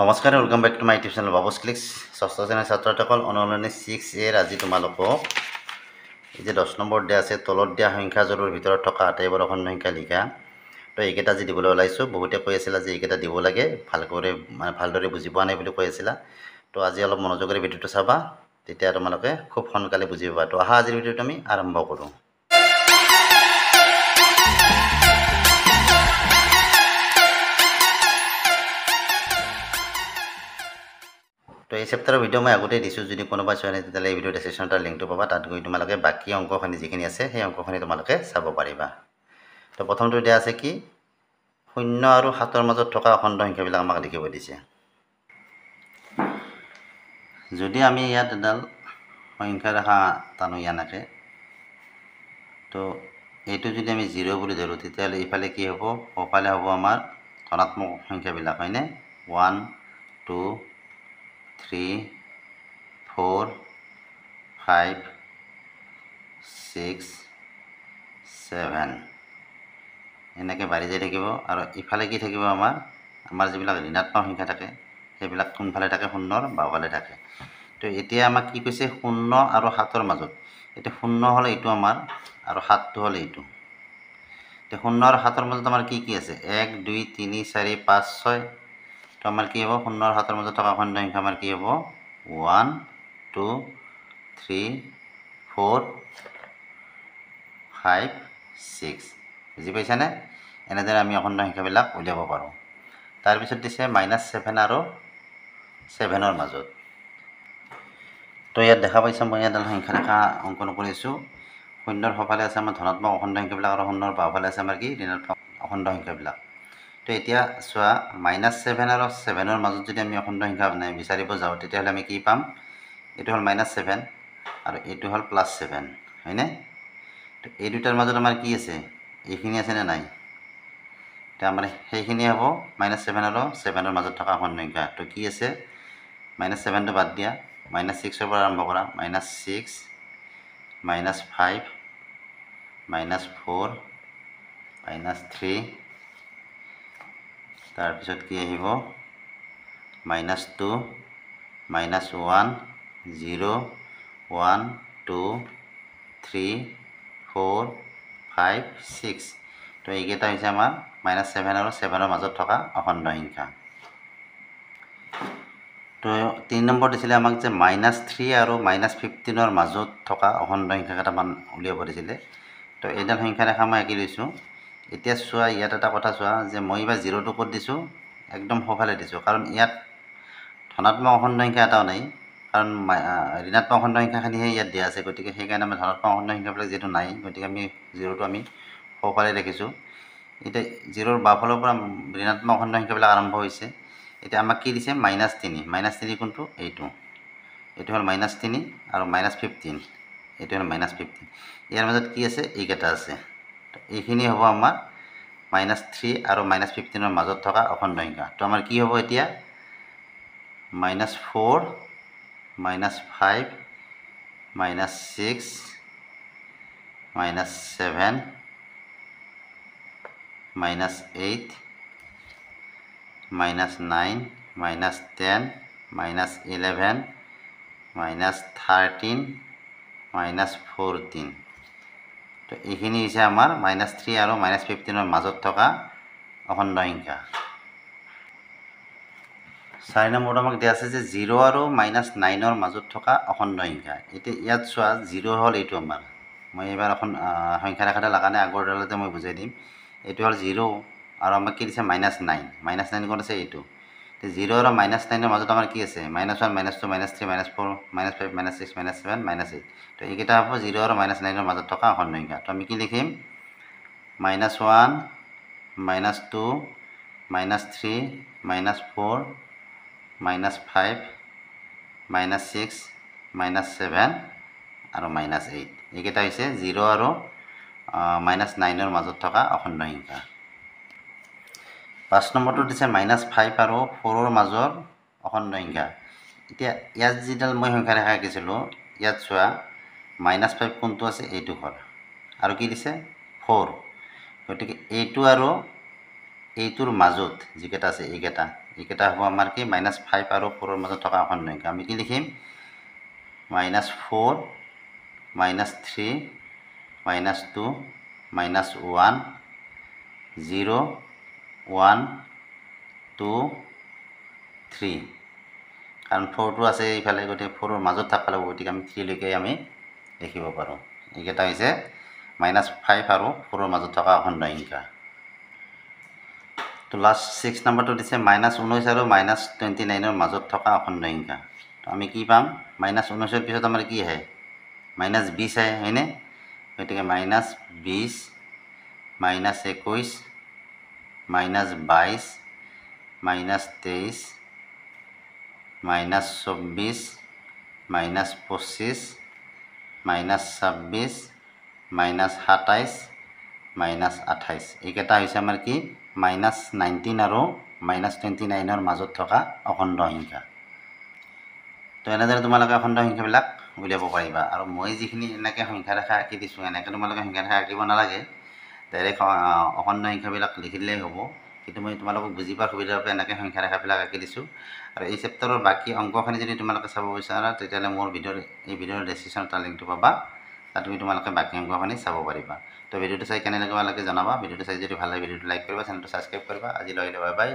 নমস্কাৰ welcome back to my YouTube channel Babu's clicks ষষ্ঠ শ্ৰেণীৰ ছাত্ৰসকল অনলাইন ছিক্স এৰ আজি তোমালোকক এই যে দহ নম্বৰ দিয়া আছে তলত দিয়া সংখ্যাযোৰৰ ভিতৰত থকা আটাইবোৰ অসম সংখ্যা লিখা তো এইকেইটা আজি দিবলৈ ওলাইছোঁ বহুতে কৈ আছিলা যে এইকেইটা দিব লাগে ভালকৈ মানে ভালদৰে বুজি পোৱা নাই বুলি কৈ আছিলা তো আজি অলপ মনোযোগেৰে ভিডিঅ'টো চাবা তেতিয়া তোমালোকে খুব সোনকালে বুজি পাবা তো অহা আজিৰ ভিডিঅ'টো আমি আৰম্ভ কৰোঁ চেপ্টাৰৰ ভিডিঅ' মই আগতেই দিছোঁ যদি কোনোবাই চোৱা নাই তেতিয়াহ'লে এই ভিডিঅ' ডিচক্ৰিপশ্যন এটা লিংকটো পাবা তাত গৈ তোমালোকে বাকী অংকখিনি যিখিনি আছে সেই অংকখিনি তোমালোকে চাব পাৰিবা তো প্ৰথমটো এতিয়া আছে কি শূন্য আৰু সাতৰ মাজত থকা অখণ্ড সংখ্যাবিলাক আমাক লিখিব দিছে যদি আমি ইয়াত এডাল সংখ্যা ৰেখা টানো ইয়ানাকে তো এইটো যদি আমি জিৰ' বুলি ধৰোঁ তেতিয়াহ'লে ইফালে কি হ'ব সোঁফালে হ'ব আমাৰ ধনাত্মক সংখ্যাবিলাক হয়নে one two three four five six seven এনেকৈ বাঢ়ি যাই থাকিব আৰু ইফালে কি থাকিব আমাৰ আমাৰ যিবিলাক ঋণাত্মক সংখ্যা থাকে সেইবিলাক কোনফালে থাকে শূন্যৰ বাওঁফালে থাকে তো এতিয়া আমাক কি কৈছে শূন্য আৰু সাতৰ মাজত এতিয়া শূন্য হ'লে এইটো আমাৰ আৰু সাতটো হ'লে এইটো এতিয়া শূন্য আৰু সাতৰ মাজত আমাৰ কি কি আছে এক দুই তিনি চাৰি পাঁচ ছয় তো আমার কি হব শূন্য আর হাতের মধ্যে থাকা খণ্ড সংখ্যা আমার কি হব one two three four five six বুঝি পাইছানে এনেদরে আমি অখণ্ড সংখ্যাবিল উলিয়াব পাৰোঁ তাৰপিছত দিছে মাইনাছ ছেভেন আৰু ছেভেনৰ মাজত তো ইয়াত দেখা পাইছোঁ মই ইয়াত সংখ্যা দেখা অংকন কৰিছোঁ শূন্যৰ সফালে আছে আমাৰ ধনাত্মক অখণ্ড সংখ্যাবিলাক আৰু শূন্যৰ বাওঁফালে আছে আমাৰ কি ঋণাত্মক অখণ্ড সংখ্যাবিলাক তো এতিয়া চোৱা মাইনাছ ছেভেন আৰু ছেভেনৰ মাজত যদি আমি অখণ্ড সংখ্যা মানে বিচাৰিব যাওঁ তেতিয়াহ'লে আমি কি পাম এইটো হ'ল মাইনাছ ছেভেন আৰু এইটো হ'ল প্লাছ ছেভেন হয়নে তো এই দুটাৰ মাজত আমাৰ কি আছে এইখিনি আছেনে নাই এতিয়া আমাৰ সেইখিনি হ'ব মাইনাছ ছেভেন আৰু ছেভেনৰ মাজত থকা অখণ্ড সংখ্যা তো কি আছে মাইনাছ ছেভেনটো বাদ দিয়া মাইনাছ ছিক্সৰ পৰা আৰম্ভ কৰা minus six minus five minus four minus three তাৰ পিছত কি আহিব minus two minus one zero' one two three four five six তো এইকেইটা হৈছে আমাৰ মাইনাছ ছেভেন আৰু ছেভেনৰ মাজত থকা অখণ্ড সংখ্যা তো তিনি নম্বৰ দিছিলে আমাক যে মাইনাছ থ্ৰী আৰু মাইনাছ ফিফটিনৰ মাজত থকা অখণ্ড সংখ্যা কেইটামান উলিয়াব দিছিলে তো এইডাল সংখ্যাৰেখা মই আঁকি লৈছোঁ এতিয়া চোৱা ইয়াত এটা কথা চোৱা যে মই এইবাৰ জিৰ'টো ক'ত দিছোঁ একদম সোঁফালে দিছোঁ কাৰণ ইয়াত ধনাত্মক অখণ্ড সংখ্যা এটাও নাই কাৰণ ঋণাত্মক অখণ্ড সংখ্যাখিনিহে ইয়াত দিয়া আছে গতিকে সেইকাৰণে আমাৰ ধনাত্মক অখণ্ড সংখ্যাবিলাক যিহেতু নাই গতিকে আমি জিৰ'টো আমি সোঁফালে দেখিছোঁ এতিয়া জিৰ'ৰ বাফালৰ পৰা ঋণাত্মক অখণ্ড সংখ্যাবিলাক আৰম্ভ হৈছে এতিয়া আমাক কি দিছে মাইনাছ তিনি মাইনাছ তিনি কোনটো এইটো এইটো হ'ল মাইনাছ তিনি আৰু মাইনাছ ফিফটিন এইটো হ'ল মাইনাছ ফিফটিন ইয়াৰ মাজত কি আছে এইকেইটা আছে এইখিনি হ'ব আমার মাইনাছ থ্ৰী আৰু মাইনাছ ফিফটিনৰ মাজত থকা অখণ্ড সংখ্যা তো আমাৰ কি হ'ব এতিয়া minus four minus five minus six minus seven minus eight minus nine minus ten minus eleven minus thirteen minus fourteen তো এইখিনি হৈছে আমাৰ মাইনাছ থ্ৰী আৰু মাইনাছ ফিফটিনৰ মাজত থকা অখণ্ড সংখ্যা চাৰি নম্বৰত আমাক দিয়া আছে যে জিৰ' আৰু মাইনাছ নাইনৰ মাজত থকা অখণ্ড সংখ্যা এতিয়া ইয়াত চোৱা জিৰ' হ'ল এইটো আমাৰ মই এইবাৰ এখন সংখ্যা ৰেখাডাল কাৰণে আগৰডালতে মই বুজাই দিম এইটো হ'ল জিৰ' আৰু আমাক কি দিছে মাইনাছ নাইন মাইনাছ নাইন কোন আছে এইটো জিৰ' আৰু মাইনাছ নাইনৰ মাজত আমাৰ কি আছে minus one minus two minus three minus four minus five minus six minus seven minus eight ত' এইকেইটা হ'ব জিৰ' আৰু মাইনাছ নাইনৰ মাজত থকা এখন সংখ্যা ত' আমি কি লিখিম minus one minus two minus three minus four minus five minus six minus seven আৰু মাইনাছ এইট এইকেইটা হৈছে জিৰ' আৰু মাইনাছ নাইনৰ মাজত থকা অখণ্ড সংখ্যা পাঁচ নম্বৰটো দিছে মাইনাছ ফাইভ আৰু ফ'ৰৰ মাজৰ অখণ্ড সংখ্যা এতিয়া ইয়াত যিডাল মই সংখ্যা দেখা আঁকিছিলোঁ ইয়াত চোৱা মাইনাছ ফাইভ কোনটো আছে এইটো হয় আৰু কি দিছে ফ'ৰ গতিকে এইটো আৰু এইটোৰ মাজত যিকেইটা আছে এইকেইটা এইকেইটা হ'ব আমাৰ কি মাইনাছ ফাইভ আৰু ফ'ৰৰ মাজত থকা অখণ্ড সংখ্যা আমি কি লিখিম minus four minus three minus two minus one zero' one two three কাৰণ ফ'ৰটো আছে এইফালে গতিকে ফ'ৰৰ মাজত থাকফালে হ'ব গতিকে আমি থ্ৰীলৈকে আমি লিখিব পাৰোঁ এইকেইটা হৈছে মাইনাছ ফাইভ আৰু ফ'ৰৰ মাজত থকা অখণ্ড সংখ্যা তো লাষ্ট ছিক্স নম্বৰটো দিছে মাইনাছ ঊনৈছ আৰু মাইনাছ টুৱেণ্টি নাইনৰ মাজত থকা অখণ্ড সংখ্যা তো আমি কি পাম মাইনাছ ঊনৈছৰ পিছত আমাৰ কি আহে মাইনাছ বিছ আহে হয়নে গতিকে মাইনাছ বিছ মাইনাছ একৈছ মাইনাস বাইশ মাইনাস তেইশ মাইনাস চৌব্বিশ মাইনাস পঁচিছ মাইনাস ছাব্বিছ মাইনাছ সাতাইছ মাইনাছ আঠাইছ এইকেইটা হৈছে আমাৰ কি মাইনাছ নাইণ্টিন আৰু মাইনাছ টুৱেণ্টি নাইনৰ মাজত থকা অখণ্ড সংখ্যা তো এনেদৰে তোমালোকে অখণ্ড সংখ্যাবিলাক উলিয়াব পাৰিবা আৰু মই যিখিনি এনেকৈ সংখ্যা ৰেখা আঁকি দিছোঁ এনেকৈ তোমালোকে সংখ্যা ৰেখা আঁকিব নালাগে ডাইৰেক্ট অখণ্ড সংখ্যাবিলাক লিখি দিলেই হ'ব কিন্তু মই তোমালোকক বুজি পোৱাৰ সুবিধাৰ বাবে এনেকৈ সংখ্যা ৰেখাবিলাক আঁকি দিছোঁ আৰু এই চেপ্টাৰৰ বাকী অংকখিনি যদি তোমালোকে চাব বিচাৰা তেতিয়াহ'লে মোৰ ভিডিঅ'ৰ এই ভিডিঅ'ৰ ডেচক্ৰিপশ্যনত তাৰ লিংকটো পাবা তাত তুমি তোমালোকে বাকী অংকখিনি চাব পাৰিবা তো ভিডিঅ'টো চাই কেনে লাগে তোমালোকে জনাবা ভিডিঅ'টো চাই যদি ভাল লাগে ভিডিঅ'টো লাইক কৰিবা চেনেলটো ছাবস্ক্ৰাইব কৰিবা আজি লৈ বাই বাই